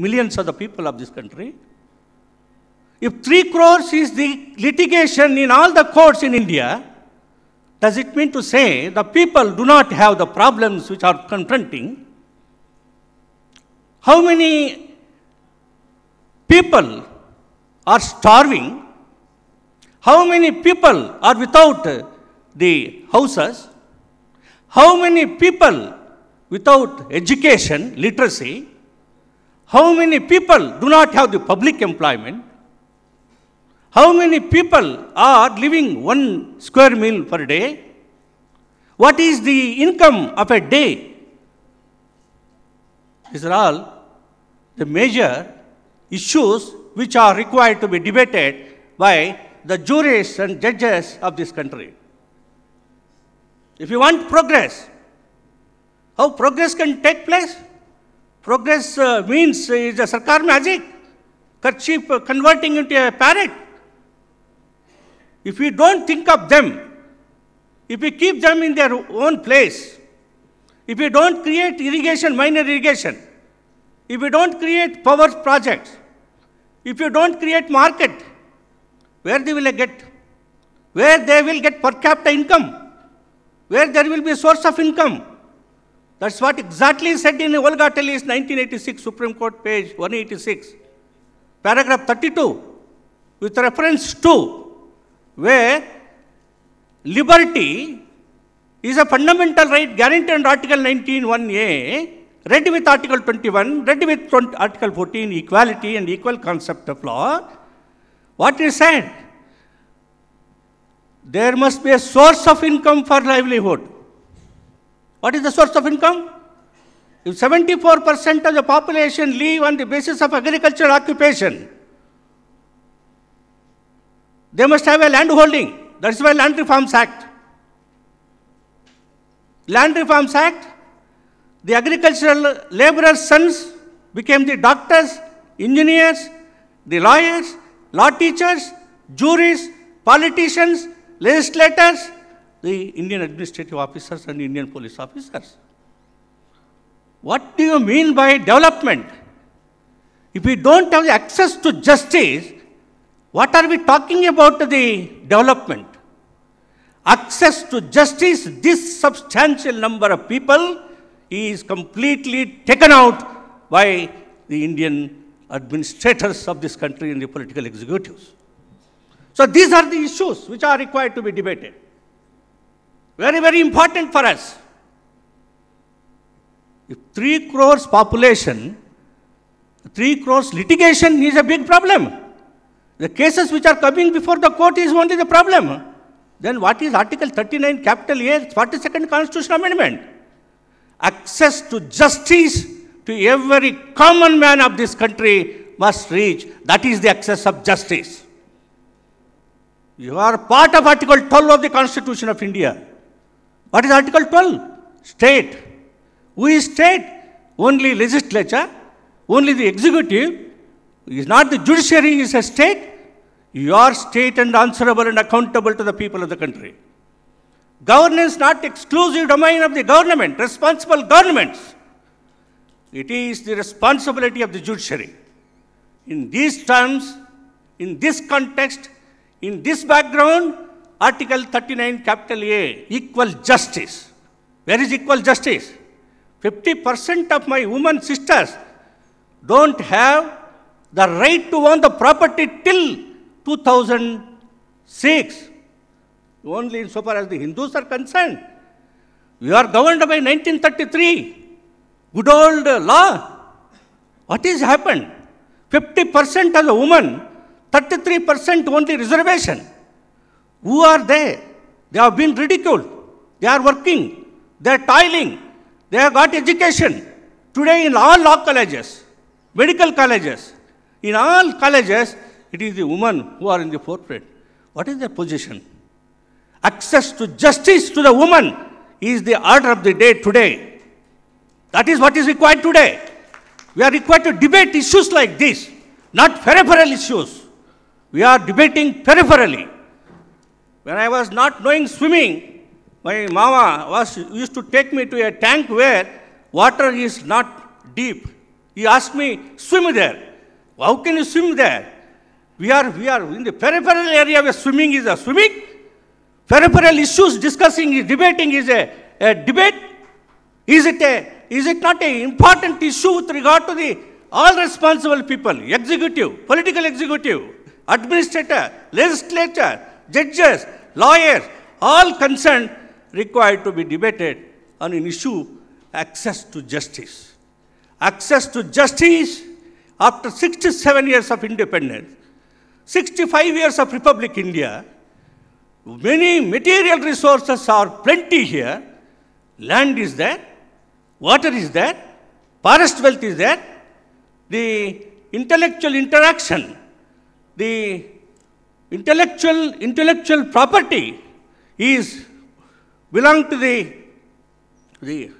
millions of the people of this country. If 3 crores is the litigation in all the courts in India, does it mean to say the people do not have the problems which are confronting? How many people are starving? How many people are without the houses? How many people without education, literacy? How many people do not have the public employment? How many people are living one square meal per day? What is the income of a day? These are all the major issues which are required to be debated by the juries and judges of this country. If you want progress, how progress can take place? Progress uh, means is a sarkar magic, kerchief uh, converting into a parrot. If we don't think of them, if we keep them in their own place, if we don't create irrigation, minor irrigation, if we don't create power projects, if you don't create market, where they will get? Where they will get per capita income? Where there will be a source of income? That's what exactly said in Olga Telly's 1986 Supreme Court page 186, paragraph 32, with reference to where liberty is a fundamental right guaranteed under Article 19.1a, read with Article 21, read with 20, Article 14, equality and equal concept of law. What is said? There must be a source of income for livelihood. What is the source of income? If 74% of the population live on the basis of agricultural occupation, they must have a land holding. That is why Land Reforms Act. Land Reforms Act, the agricultural laborers' sons became the doctors, engineers, the lawyers, law teachers, juries, politicians, legislators, the Indian administrative officers and Indian police officers. What do you mean by development? If we don't have access to justice, what are we talking about the development? Access to justice, this substantial number of people is completely taken out by the Indian administrators of this country and the political executives. So these are the issues which are required to be debated. Very, very important for us. If 3 crores population, 3 crores litigation is a big problem. The cases which are coming before the court is only the problem. Then what is Article 39, capital A, 42nd Constitutional Amendment? Access to justice to every common man of this country must reach. That is the access of justice. You are part of Article 12 of the Constitution of India. What is Article 12? State. Who is state? Only legislature, only the executive. Is not the judiciary, is a state. You are state and answerable and accountable to the people of the country. Governance not exclusive domain of the government, responsible governments. It is the responsibility of the judiciary. In these terms, in this context, in this background, Article 39, capital A, equal justice. Where is equal justice? 50% of my woman sisters don't have the right to own the property till 2006. Only insofar as the Hindus are concerned. We are governed by 1933. Good old law. What has happened? 50% as a woman, 33% only reservation. Who are they? They have been ridiculed. They are working. They are toiling. They have got education. Today in all law colleges, medical colleges, in all colleges, it is the women who are in the forefront. What is their position? Access to justice to the woman is the order of the day today. That is what is required today. We are required to debate issues like this, not peripheral issues. We are debating peripherally. When I was not knowing swimming, my mama was, used to take me to a tank where water is not deep. He asked me, swim there. How can you swim there? We are, we are in the peripheral area where swimming is a swimming. Peripheral issues discussing, debating is a, a debate. Is it, a, is it not an important issue with regard to the all responsible people, executive, political executive, administrator, legislature, judges, lawyers, all concerned required to be debated on an issue access to justice. Access to justice after 67 years of independence, 65 years of Republic India, many material resources are plenty here. Land is there, water is there, forest wealth is there, the intellectual interaction, the Intellectual, intellectual property is belong to the, the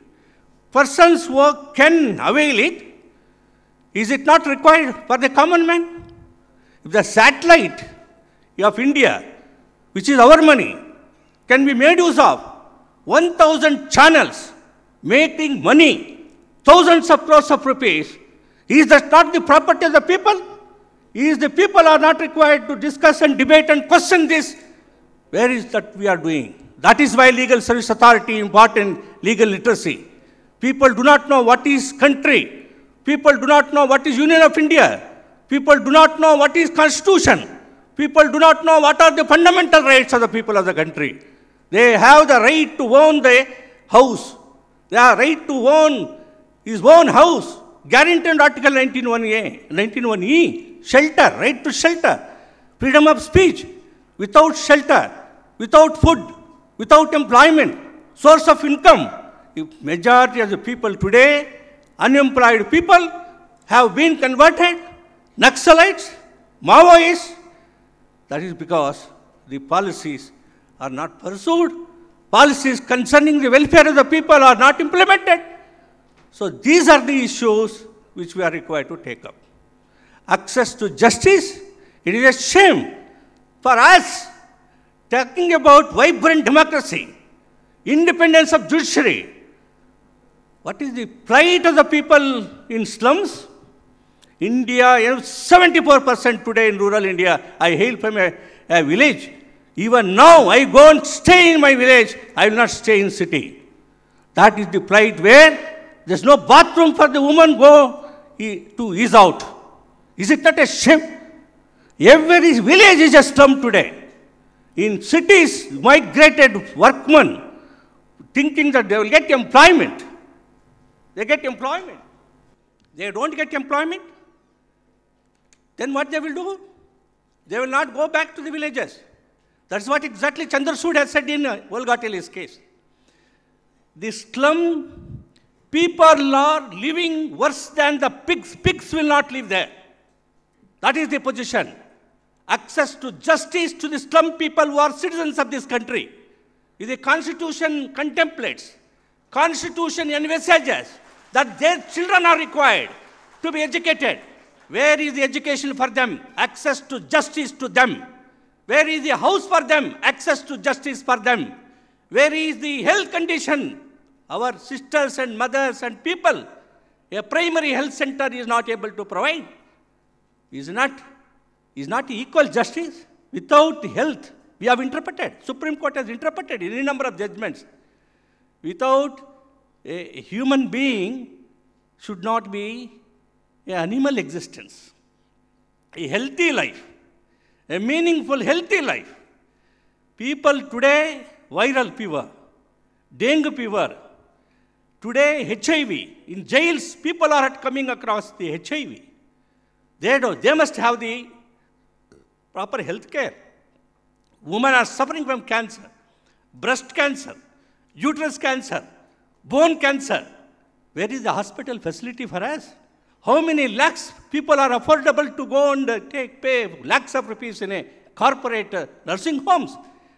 persons who can avail it. Is it not required for the common man? If the satellite of India, which is our money, can be made use of 1,000 channels making money, thousands of crores of rupees, is that not the property of the people? is the people are not required to discuss and debate and question this. Where is that we are doing? That is why legal service authority important legal literacy. People do not know what is country. People do not know what is Union of India. People do not know what is constitution. People do not know what are the fundamental rights of the people of the country. They have the right to own the house. They have right to own his own house, guaranteed Article 191 a 191 e shelter, right to shelter, freedom of speech, without shelter, without food, without employment, source of income. majority of the people today, unemployed people, have been converted, Naxalites, Maoists. That is because the policies are not pursued. Policies concerning the welfare of the people are not implemented. So these are the issues which we are required to take up access to justice, it is a shame for us talking about vibrant democracy, independence of judiciary. What is the plight of the people in slums? India, you know, 74% today in rural India. I hail from a, a village. Even now, I go and stay in my village. I will not stay in city. That is the plight where there's no bathroom for the woman go to ease out. Is it not a shame? Every village is a slum today. In cities, migrated workmen thinking that they will get employment. They get employment. They don't get employment. Then what they will do? They will not go back to the villages. That's what exactly Chandrasood has said in uh, case. The slum people are living worse than the pigs. Pigs will not live there. That is the position. Access to justice to the slum people who are citizens of this country. The Constitution contemplates, Constitution envisages that their children are required to be educated. Where is the education for them? Access to justice to them. Where is the house for them? Access to justice for them. Where is the health condition? Our sisters and mothers and people, a primary health center is not able to provide is not, is not equal justice. Without health, we have interpreted. Supreme Court has interpreted any number of judgments. Without a human being should not be an animal existence. A healthy life, a meaningful, healthy life. People today, viral fever, dengue fever, today HIV. In jails, people are coming across the HIV. They, don't, they must have the proper health care. Women are suffering from cancer, breast cancer, uterus cancer, bone cancer. Where is the hospital facility for us? How many lakhs people are affordable to go and take, pay lakhs of rupees in a corporate uh, nursing homes?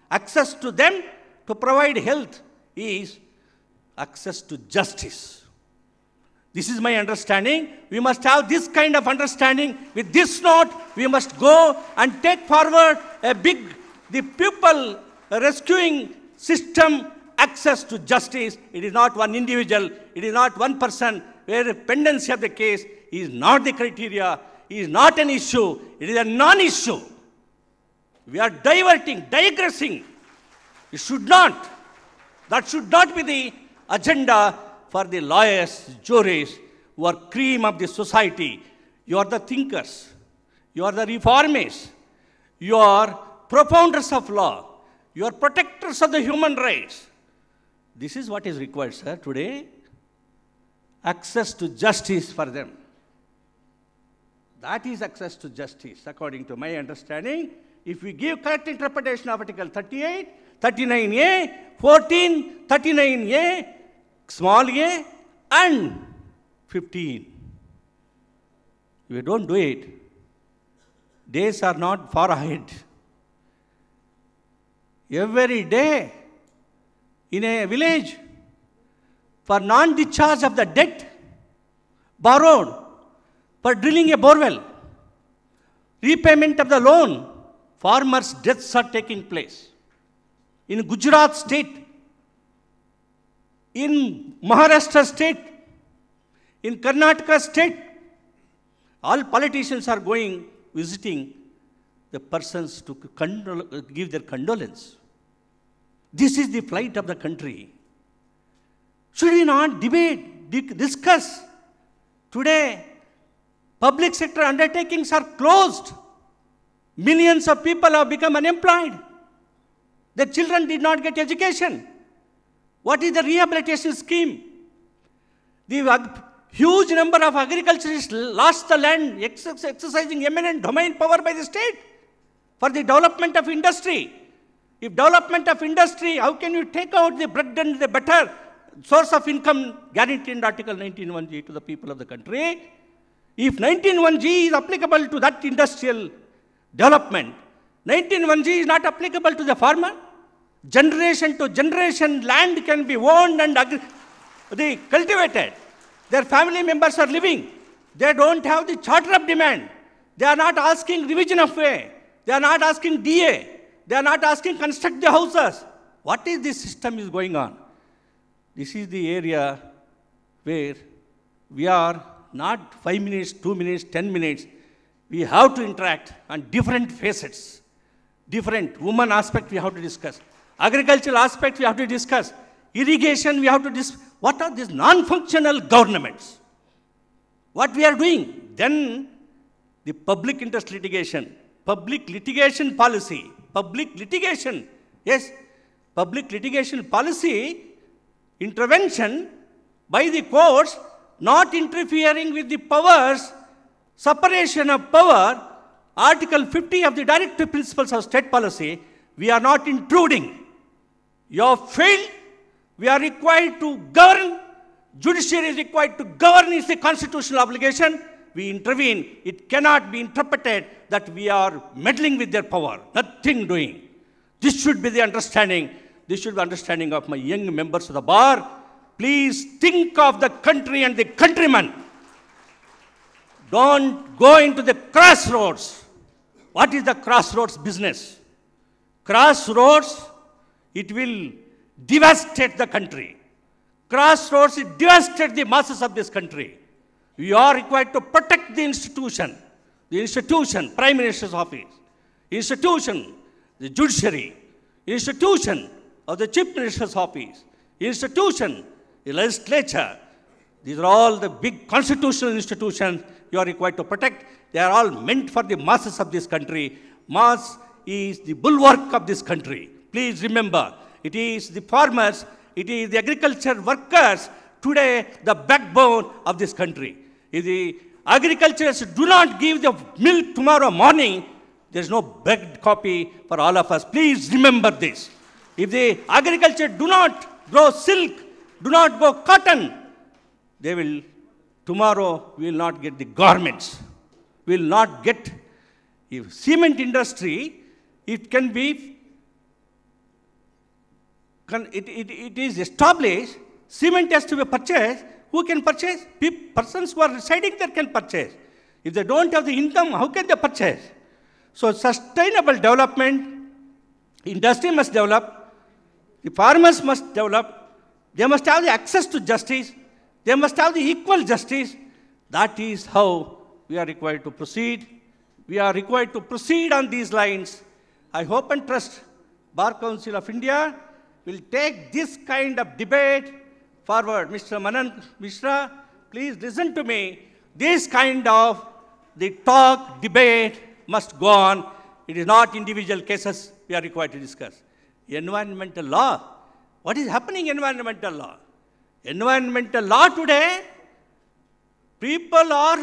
Access to them to provide health is access to justice. This is my understanding. We must have this kind of understanding. With this note, we must go and take forward a big, the people rescuing system access to justice. It is not one individual. It is not one person where the pendency of the case is not the criteria, is not an issue. It is a non-issue. We are diverting, digressing. It should not. That should not be the agenda for the lawyers, juries, who are cream of the society. You are the thinkers. You are the reformers. You are propounders of law. You are protectors of the human rights. This is what is required, sir, today. Access to justice for them. That is access to justice, according to my understanding. If we give correct interpretation of Article 38, 39A, 14, 39A, small a and 15. We don't do it, days are not far ahead. Every day in a village, for non discharge of the debt borrowed, for drilling a borewell, repayment of the loan, farmers' deaths are taking place. In Gujarat state, in Maharashtra state, in Karnataka state, all politicians are going, visiting the persons to give their condolence. This is the plight of the country. Should we not debate, discuss? Today, public sector undertakings are closed. Millions of people have become unemployed. Their children did not get education. What is the rehabilitation scheme? The huge number of agriculturists lost the land exercising eminent domain power by the state for the development of industry. If development of industry, how can you take out the bread and the butter source of income guaranteed in Article 191 g to the people of the country? If 191 g is applicable to that industrial development, 191 g is not applicable to the farmer, generation to generation, land can be owned and they cultivated. Their family members are living. They don't have the charter of demand. They are not asking revision of way. They are not asking DA. They are not asking construct the houses. What is this system is going on? This is the area where we are not five minutes, two minutes, 10 minutes. We have to interact on different facets, different woman aspect we have to discuss. Agricultural aspect we have to discuss. Irrigation we have to discuss. What are these non-functional governments? What we are doing? Then the public interest litigation, public litigation policy, public litigation, yes, public litigation policy intervention by the courts not interfering with the powers, separation of power, Article 50 of the Directive Principles of State Policy, we are not intruding your field, we are required to govern, judiciary is required to govern It is a constitutional obligation. We intervene. It cannot be interpreted that we are meddling with their power, nothing doing. This should be the understanding. This should be the understanding of my young members of the bar. Please think of the country and the countrymen. Don't go into the crossroads. What is the crossroads business? Crossroads it will devastate the country. Crossroads devastate the masses of this country. We are required to protect the institution, the institution, Prime Minister's office, institution, the judiciary, institution of the Chief Minister's office, institution, the legislature. These are all the big constitutional institutions you are required to protect. They are all meant for the masses of this country. Mass is the bulwark of this country. Please remember, it is the farmers, it is the agriculture workers, today the backbone of this country. If the agriculturists do not give the milk tomorrow morning, there is no begged copy for all of us. Please remember this. If the agriculture do not grow silk, do not grow cotton, they will, tomorrow we will not get the garments. We will not get, if cement industry, it can be it, it, it is established, cement has to be purchased. Who can purchase? persons who are residing there can purchase. If they don't have the income, how can they purchase? So sustainable development, industry must develop, the farmers must develop, they must have the access to justice, they must have the equal justice. That is how we are required to proceed. We are required to proceed on these lines. I hope and trust Bar Council of India will take this kind of debate forward. Mr. Manan Mishra, please listen to me. This kind of the talk, debate must go on. It is not individual cases we are required to discuss. Environmental law. What is happening in environmental law? Environmental law today, people are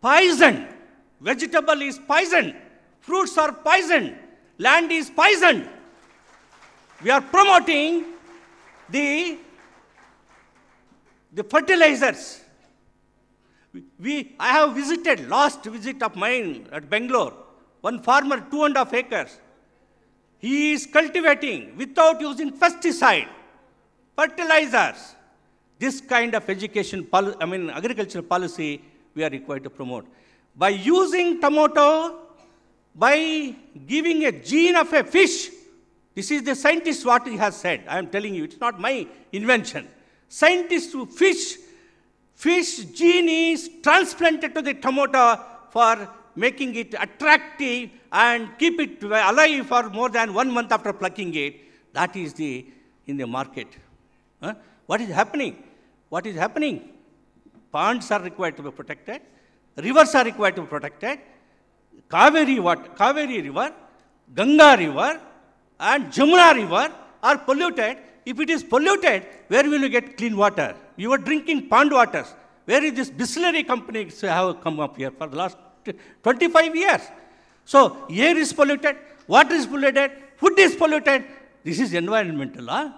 poisoned. Vegetable is poisoned. Fruits are poisoned. Land is poisoned we are promoting the, the fertilizers. We, I have visited, last visit of mine at Bangalore, one farmer, two and a half acres. He is cultivating without using pesticide, fertilizers. This kind of education, I mean agricultural policy we are required to promote. By using tomato, by giving a gene of a fish, this is the scientist what he has said. I am telling you, it's not my invention. Scientists who fish, fish gene is transplanted to the tomato for making it attractive and keep it alive for more than one month after plucking it. That is the in the market. Huh? What is happening? What is happening? Ponds are required to be protected. Rivers are required to be protected. Kaveri, what? Kaveri River, Ganga River, and Jamuna river are polluted. If it is polluted, where will you get clean water? You are drinking pond waters. Where is this distillery company have come up here for the last 25 years? So air is polluted, water is polluted, food is polluted. This is environmental law. Huh?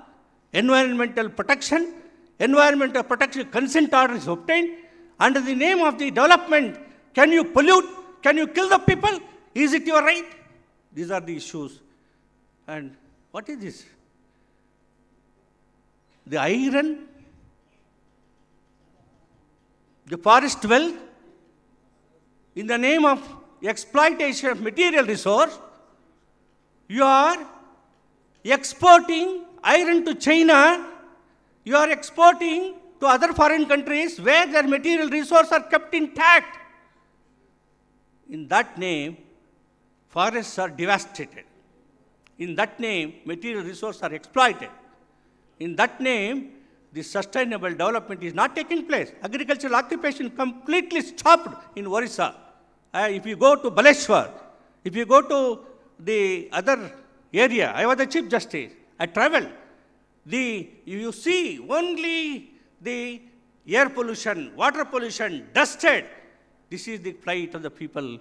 Environmental protection, environmental protection consent order is obtained. Under the name of the development, can you pollute? Can you kill the people? Is it your right? These are the issues and what is this? The iron, the forest wealth, in the name of exploitation of material resource, you are exporting iron to China, you are exporting to other foreign countries where their material resources are kept intact. In that name, forests are devastated. In that name, material resources are exploited. In that name, the sustainable development is not taking place. Agricultural occupation completely stopped in Orissa. Uh, if you go to Baleshwar, if you go to the other area, I was the Chief Justice, I traveled. The, you see only the air pollution, water pollution, dusted. This is the plight of the people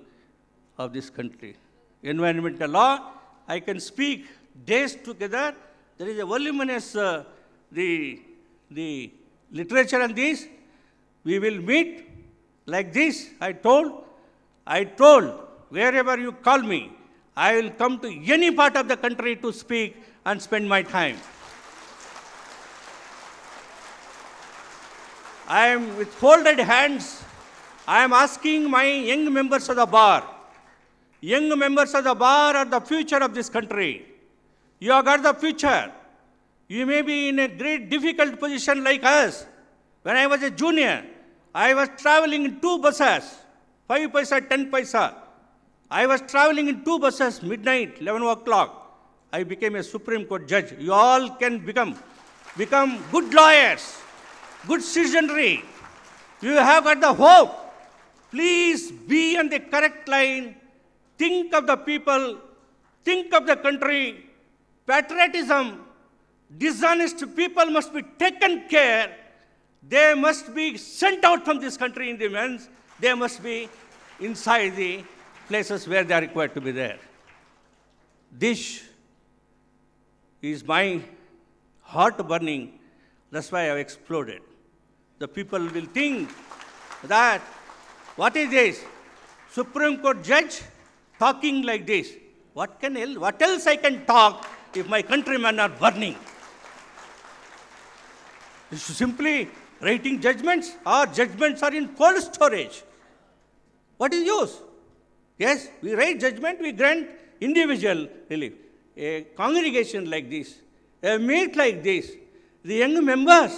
of this country. Environmental law I can speak days together. There is a voluminous, uh, the, the literature on this. We will meet like this, I told. I told, wherever you call me, I will come to any part of the country to speak and spend my time. I am with folded hands, I am asking my young members of the bar, Young members of the bar are the future of this country. You have got the future. You may be in a great difficult position like us. When I was a junior, I was traveling in two buses, 5 paisa, 10 paisa. I was traveling in two buses, midnight, 11 o'clock. I became a Supreme Court judge. You all can become, become good lawyers, good citizenry. You have got the hope. Please be on the correct line Think of the people, think of the country. Patriotism, dishonest people must be taken care. They must be sent out from this country in the men's. They must be inside the places where they are required to be there. This is my heart burning. That's why I've exploded. The people will think that, what is this? Supreme Court judge talking like this. What, can el- what else I can talk if my countrymen are burning? It's simply writing judgments. Our judgments are in cold storage. What is use? Yes, we write judgment, we grant individual relief. A congregation like this, a meet like this, the young members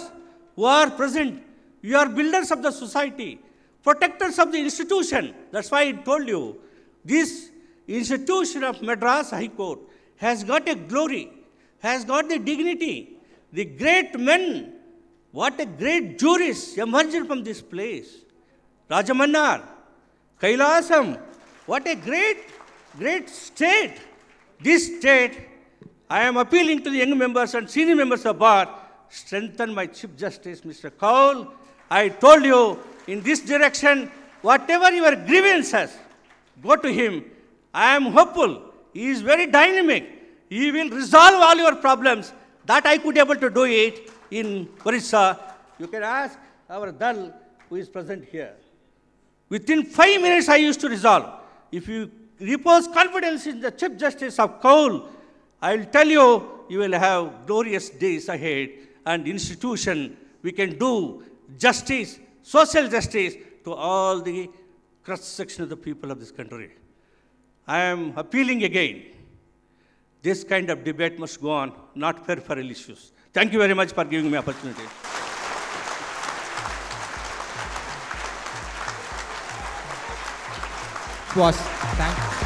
who are present, you are builders of the society, protectors of the institution. That's why I told you, these institution of Madras High Court has got a glory, has got the dignity. The great men, what a great jurist emerged from this place. Rajamannar, Kailasam, what a great, great state. This state, I am appealing to the young members and senior members of bar, strengthen my Chief Justice, Mr. Kaul. I told you, in this direction, whatever your grievances, go to him I am hopeful. He is very dynamic. He will resolve all your problems. That I could able to do it in Orissa. You can ask our Dal who is present here. Within five minutes I used to resolve. If you repose confidence in the Chief Justice of Kaul, I will tell you, you will have glorious days ahead and institution we can do justice, social justice to all the cross section of the people of this country. I am appealing again. This kind of debate must go on, not peripheral issues. Thank you very much for giving me opportunity. It Thank.